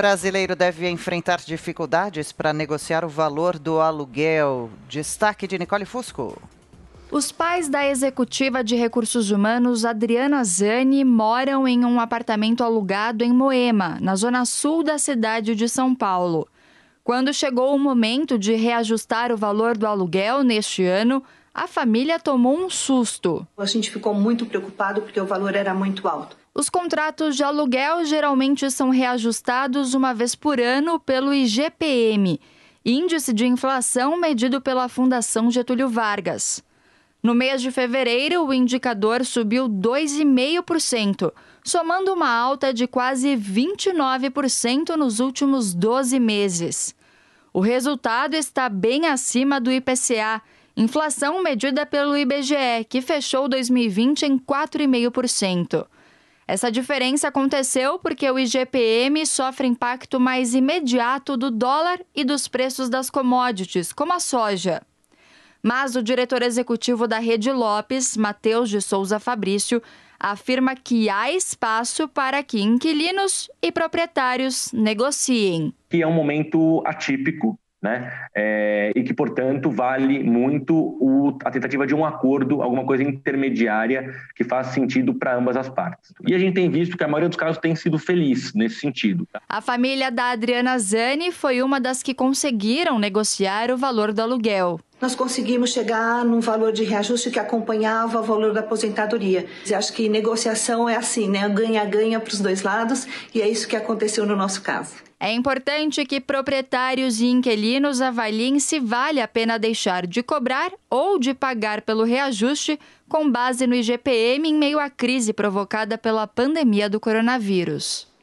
brasileiro deve enfrentar dificuldades para negociar o valor do aluguel. Destaque de Nicole Fusco. Os pais da executiva de recursos humanos Adriana Zani moram em um apartamento alugado em Moema, na zona sul da cidade de São Paulo. Quando chegou o momento de reajustar o valor do aluguel neste ano, a família tomou um susto. A gente ficou muito preocupado porque o valor era muito alto. Os contratos de aluguel geralmente são reajustados uma vez por ano pelo IGPM, Índice de Inflação medido pela Fundação Getúlio Vargas. No mês de fevereiro, o indicador subiu 2,5%, somando uma alta de quase 29% nos últimos 12 meses. O resultado está bem acima do IPCA Inflação medida pelo IBGE, que fechou 2020 em 4,5%. Essa diferença aconteceu porque o IGPM sofre impacto mais imediato do dólar e dos preços das commodities, como a soja. Mas o diretor executivo da Rede Lopes, Matheus de Souza Fabrício, afirma que há espaço para que inquilinos e proprietários negociem. Que é um momento atípico né? É, e que, portanto, vale muito o, a tentativa de um acordo, alguma coisa intermediária que faz sentido para ambas as partes. E a gente tem visto que a maioria dos casos tem sido feliz nesse sentido. Tá? A família da Adriana Zani foi uma das que conseguiram negociar o valor do aluguel nós conseguimos chegar num valor de reajuste que acompanhava o valor da aposentadoria. Acho que negociação é assim, né? Ganha-ganha para os dois lados e é isso que aconteceu no nosso caso. É importante que proprietários e inquilinos avaliem se vale a pena deixar de cobrar ou de pagar pelo reajuste com base no IGPM em meio à crise provocada pela pandemia do coronavírus.